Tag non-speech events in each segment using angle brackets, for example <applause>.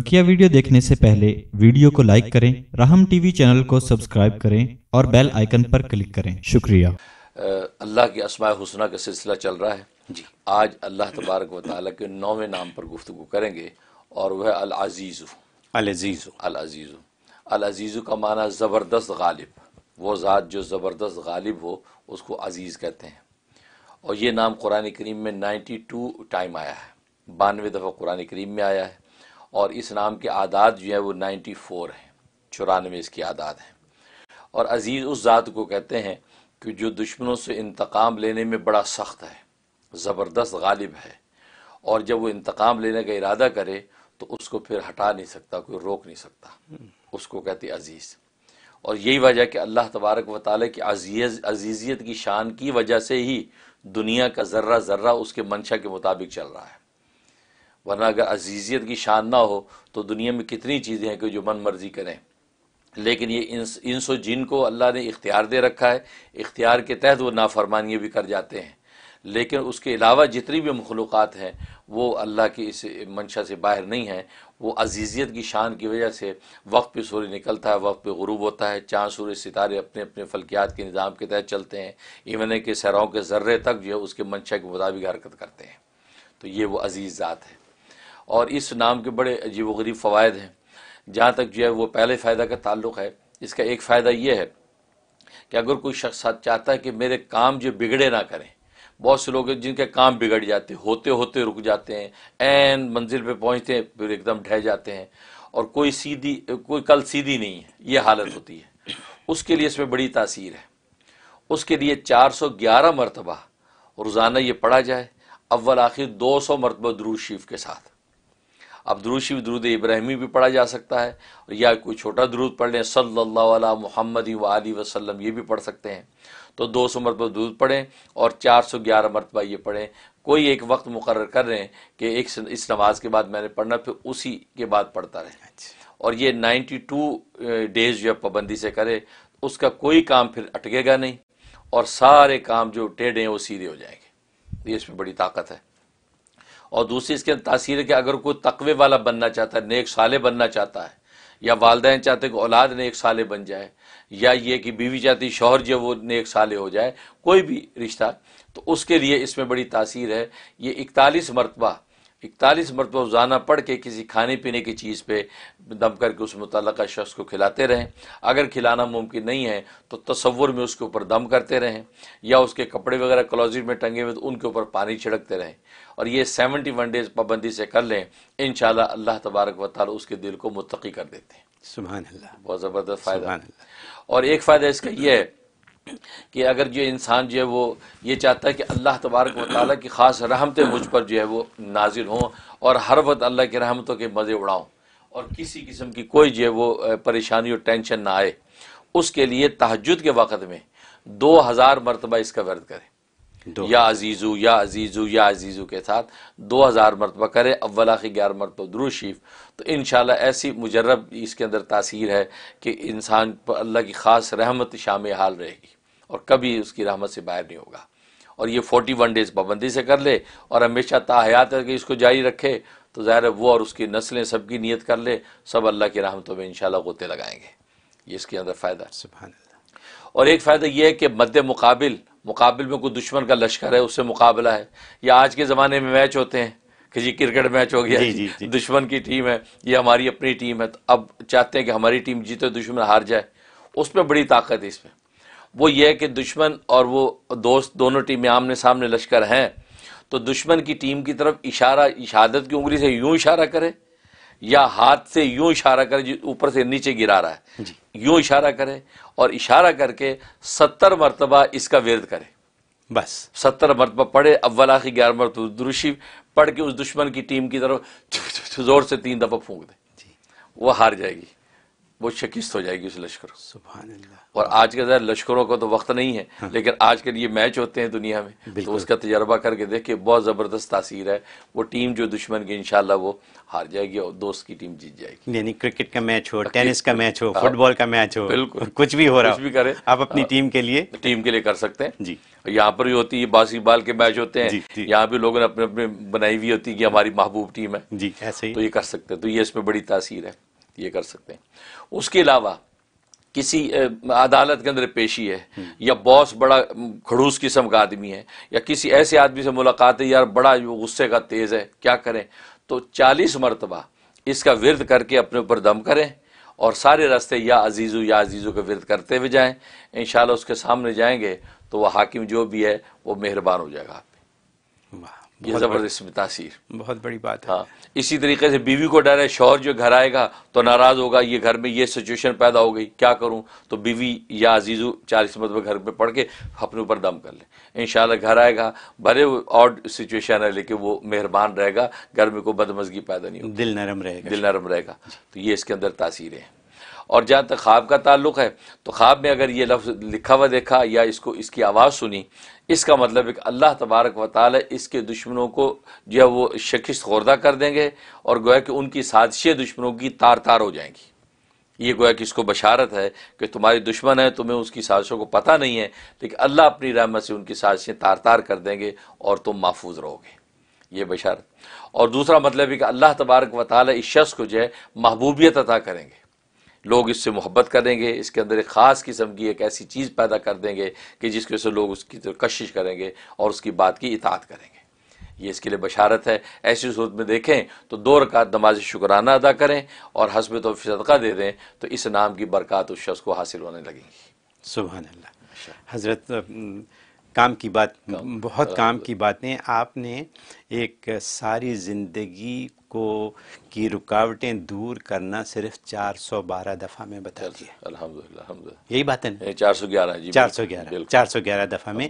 बकिया वीडियो देखने से पहले वीडियो को लाइक करें राहम टीवी चैनल को सब्सक्राइब करें और बेल आइकन पर क्लिक करें शुक्रिया अल्लाह की असमा हुसना का सिलसिला चल रहा है जी आज अल्लाह तबारक व ताली के नौवें नाम पर गुफ्तु करेंगे और वह अल अजीज़ अल अजीज़ अल अजीज़ अल अजीज़ का माना ज़बरदस्त गालिब वो ज़ात जो ज़बरदस्त गालिब हो उसको अजीज़ कहते हैं और ये नाम कुरान करीम में नाइन्टी टू टाइम आया है बानवे दफ़ा कुरान करीम में आया है और इस नाम के आदाद जो है वो नाइन्टी फोर हैं चौरानवे इसकी आदाद हैं और अजीज़ उस ज़ात को कहते हैं कि जो दुश्मनों से इंतकाम लेने में बड़ा सख्त है ज़बरदस्त गालिब है और जब वो इंतकाम लेने का इरादा करे तो उसको फिर हटा नहीं सकता कोई रोक नहीं सकता उसको कहते अजीज़ और यही वजह कि अल्लाह तबारक व ताली की अजीज अजीज़ियत की शान की वजह से ही दुनिया का ज़र्रा ज़र्रा उसके मंशा के मुताबिक चल रहा है वरना अगर अजीज़ियत की शान ना हो तो दुनिया में कितनी चीज़ें हैं कि जो मन मर्जी करें लेकिन ये इंस सो जिन को अल्लाह ने इख्तियार दे रखा है इख्तियार के तहत वो नाफरमानियाँ भी कर जाते हैं लेकिन उसके अलावा जितनी भी मखलूक़ हैं वो अल्लाह की इस मंशा से बाहर नहीं हैं वो अजीज़ियत की शान की वजह से वक्त पे सूर्य निकलता है वक्त पे गरूब होता है चाँद सूर्य सितारे अपने अपने फलकियात के निज़ाम के तहत चलते हैं इवन है कि सराओं के ज़र्रे तक जो है उसके मंशा के मुताबिक हरकत करते हैं तो ये वो अजीज़ ज़ात है और इस नाम के बड़े अजीब व गरीब फ़वाद हैं जहाँ तक जो है वो पहले फ़ायदा का ताल्लुक है इसका एक फ़ायदा ये है कि अगर कोई शख्स चाहता है कि मेरे काम जो बिगड़े ना करें बहुत से लोग हैं जिनके काम बिगड़ जाते होते होते रुक जाते हैं एन मंजिल पे पहुँचते हैं फिर एकदम ढह जाते हैं और कोई सीधी कोई कल सीधी नहीं है ये हालत होती है उसके लिए इसमें बड़ी तासीर है उसके लिए चार सौ ग्यारह मरतबा रोज़ाना ये पढ़ा जाए अव्वल आखिर सौ मरतबा दरूज शरीफ के साथ अब द्रूशी दरूद इब्राहिमी भी पढ़ा जा सकता है या कोई छोटा दरूद पढ़ लें सल्ला मोहम्मद वाली वसलम ये भी पढ़ सकते हैं तो दो सौ मरतबा दूध पढ़ें और चार सौ ग्यारह मरतबा ये पढ़ें कोई एक वक्त मुकर कर रहे हैं कि एक इस नमाज के बाद मैंने पढ़ना फिर उसी के बाद पढ़ता रहे अच्छा। और ये नाइन्टी टू डेज जो पाबंदी से करे उसका कोई काम फिर अटकेगा नहीं और सारे काम जो टेढ़े हैं वो सीधे हो जाएंगे ये इसमें बड़ी ताकत है और दूसरी इसके तासीर है कि अगर कोई तकवे वाला बनना चाहता है नेक साले बनना चाहता है या वालदे चाहते कि औलाद नेक साले बन जाए या ये कि बीवी चाहती शोहर जो वो नेक साले हो जाए कोई भी रिश्ता तो उसके लिए इसमें बड़ी तासीर है ये इकतालीस मरतबा इकतालीस मरतबा रोज़ाना पढ़ के किसी खाने पीने की चीज़ पर दम करके उस मुतल शख्स को खिलाते रहें अगर खिलाना मुमकिन नहीं है तो तस्वुर में उसके ऊपर दम करते रहें या उसके कपड़े वगैरह क्लोजिट में टंगे हुए तो उनके ऊपर पानी छिड़कते रहें और ये सेवेंटी वन डेज़ पाबंदी से कर लें इन अल्लाह तबारक व ताली उसके दिल को मुतकी कर देते हैं सुबह बहुत ज़बरदस्त फ़ायदा और एक फ़ायदा इसका यह है कि अगर जो इंसान जो है वो ये चाहता है कि अल्लाह तबारक वाली की ख़ास रहमतें मुझ पर जो है वो नाजिल हों और हर वक्त अल्लाह की रहमतों के मज़े उड़ाऊँ और किसी किस्म की कोई जो है वो परेशानी और टेंशन ना आए उसके लिए तहजद के वक़्त में दो हज़ार मरतबा इसका वर्द करें या अजीज़ू या अजीज़ू या अजीज़ू के साथ दो हज़ार मरतबा करे अव्वल आखिर ग्यारह मरतबा द्रूशीफ तो इन ऐसी मुजरब इसके अंदर तासीर है कि इंसान पर अल्लाह की ख़ास रहमत शाम हाल रहेगी और कभी उसकी रहमत से बाहर नहीं होगा और ये फोर्टी वन डेज़ पाबंदी से कर ले और हमेशा ताहयात करके इसको जारी रखे तो ज़ाहिर है वो और उसकी नस्लें सबकी नीयत कर ले सब अल्लाह की रहमतों में इन गोते लगाएंगे ये इसके अंदर फ़ायदा सुबह और एक फ़ायदा यह है कि मद्द मुकाबिल मुकाबले में कोई दुश्मन का लश्कर है उससे मुकाबला है या आज के ज़माने में मैच होते हैं कि जी क्रिकेट मैच हो गया जी, जी, जी। दुश्मन की टीम है ये हमारी अपनी टीम है तो अब चाहते हैं कि हमारी टीम जीते दुश्मन हार जाए उसमें बड़ी ताकत है इसमें वो ये है कि दुश्मन और वो दोस्त दोनों टीमें आमने सामने लश्कर हैं तो दुश्मन की टीम की तरफ इशारा शहादत की उंगली से यूं इशारा करे या हाथ से यूं इशारा करे जो ऊपर से नीचे गिरा रहा है यूं इशारा करें और इशारा करके सत्तर मरतबा इसका व्यर्द करें बस सत्तर मरतबा पढ़े अव्वल आखिर ग्यारह मरतबा दुरुशी पढ़ के उस दुश्मन की टीम की तरफ जोर से तीन दफा फूंक दें वह हार जाएगी वो शिकस्त हो जाएगी उस लश्कर और आज के लश्करों को तो वक्त नहीं है हाँ। लेकिन आज के लिए मैच होते हैं दुनिया में तो उसका तजर्बा करके देखिए बहुत ज़बरदस्त तासीर है वो टीम जो दुश्मन की इनशाला वो हार जाएगी और दोस्त की टीम जीत जाएगी यानी क्रिकेट का मैच हो टेनिस का मैच हो हाँ। फुटबॉल का मैच हो बिल्कुल कुछ भी हो रहा है आप अपनी हाँ। टीम के लिए टीम के लिए कर सकते हैं जी यहाँ पर भी होती है बाल के मैच होते हैं यहाँ भी लोगों ने अपने अपने बनाई हुई होती है कि हमारी महबूब टीम है जी ऐसे ही तो ये कर सकते हैं तो ये इसमें बड़ी तासीर है ये कर सकते हैं उसके अलावा किसी अदालत के अंदर पेशी है हम्म। या बॉस बड़ा खड़ूस किस्म का आदमी है या किसी ऐसे आदमी से मुलाकात है यार बड़ा गुस्से का तेज़ है क्या करें तो चालीस मरतबा इसका विरद करके अपने ऊपर दम करें और सारे रास्ते या अजीज़ो या अजीज़ों का विरद करते हुए जाएँ इन उसके सामने जाएंगे तो वह हाकिम जो भी है वो मेहरबान हो जाएगा आप वाह ये जबरदस्त तासीर बहुत बड़ी बात हाँ इसी तरीके से बीवी को डर है शोहर जो घर आएगा तो नाराज होगा ये घर में ये सिचुएशन पैदा हो गई क्या करूँ तो बीवी या अजीजू चालीस मतलब घर में पढ़ के अपने ऊपर दम कर ले इन घर आएगा भले और सिचुएशन है लेकिन वो मेहरबान रहेगा घर में कोई बदमजगी पैदा नहीं होगी दिल नरम रहेगा दिल नरम रहेगा तो ये इसके अंदर तासीरें हैं और जहाँ तक ख्वाब का ताल्लुक है तो ख्वाब में अगर ये लफ्ज़ लिखा हुआ देखा या इसको इसकी आवाज़ सुनी इसका मतलब एक अल्लाह तबारक व ताली इसके दुश्मनों को जो है वो शिकस्त खोर्दा कर देंगे और गोया कि उनकी साजिशें दुश्मनों की तार तार हो जाएंगी ये गोया कि इसको बशारत है कि तुम्हारी दुश्मन है तुम्हें उसकी साजिशों को पता नहीं है लेकिन अल्लाह अपनी रहमत से उनकी साजिशें तार तार कर देंगे और तुम महफूज रहोगे ये बशारत और दूसरा मतलब है कि अल्लाह तबारक व ताली इस शख्स को जो है महबूबियत अदा करेंगे लोग इससे मोहब्बत करेंगे इसके अंदर एक ख़ास किस्म की एक ऐसी चीज़ पैदा कर देंगे कि जिसके से लोग उसकी तो कशिश करेंगे और उसकी बात की इतात करेंगे ये इसके लिए बशारत है ऐसी सूरत में देखें तो दो रकात नमाज शुक्राना अदा करें और हसब तो सदका दे दें तो इस नाम की बरक़ात उस शख्स को हासिल होने लगेंगी सुबह हज़रत काम की बात काम, बहुत काम की बातें आपने एक सारी ज़िंदगी को की रुकावटें दूर करना सिर्फ 412 दफ़ा में बता दिया अल्हम्दुलिल्लाह यही बात है चार सौ ग्यारह चार सौ ग्यारह चार सौ ग्यारह दफ़ा में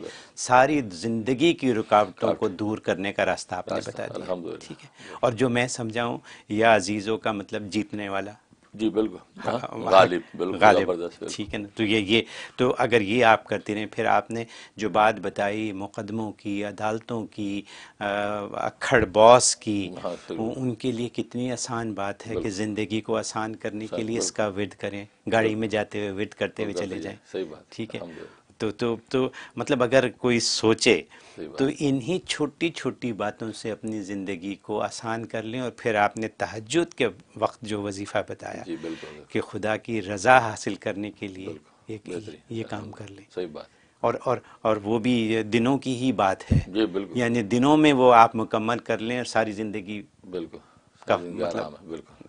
सारी ज़िंदगी की रुकावटों को दूर करने का रास्ता आपने बता दिया ठीक है और जो मैं समझाऊँ या अजीज़ों का मतलब जीतने वाला जी बिल्कुल हाँ, हाँ, हाँ, गालिब बिल्कुल ठीक है ना तो ये ये तो अगर ये आप करते रहे फिर आपने जो बात बताई मुकदमों की अदालतों की अखड़ बॉस की हाँ, उनके लिए कितनी आसान बात है कि ज़िंदगी को आसान करने के लिए इसका विद करें गाड़ी में जाते हुए विद करते हुए चले जाए सही बात ठीक है तो तो तो मतलब अगर कोई सोचे तो इन्हीं छोटी छोटी बातों से अपनी ज़िंदगी को आसान कर लें और फिर आपने तहजद के वक्त जो वजीफ़ा बताया कि खुदा की रज़ा हासिल करने के लिए एक ये काम कर लें सही बात और और और वो भी दिनों की ही बात है यानी दिनों में वो आप मुकम्मल कर लें और सारी ज़िंदगी बिल्कुल का मतलब बिल्कुल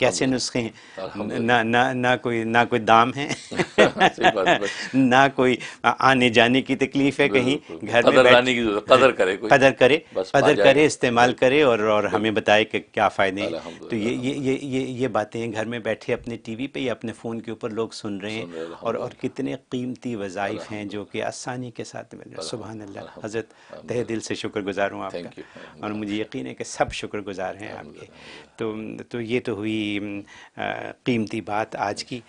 कैसे नुस्खे हैं ना ना ना कोई ना कोई दाम है <laughs> ना कोई आने जाने की तकलीफ है कहीं घर में कदर करे कदर करे कदर करे इस्तेमाल करे और और हमें बताए कि क्या फ़ायदे हैं तो ये ये ये ये ये बातें हैं घर में बैठे अपने टीवी पे या अपने फ़ोन के ऊपर लोग सुन रहे हैं और और कितने कीमती वज़ाइफ हैं जो कि आसानी के साथ मिल रहे सुबह अल्लाह हज़रत तह दिल से शुक्रगुजार हूँ आपका और मुझे यकीन है कि सब शुक्रगुजार हैं आपके तो तो ये तो हुई कीमती बात आज की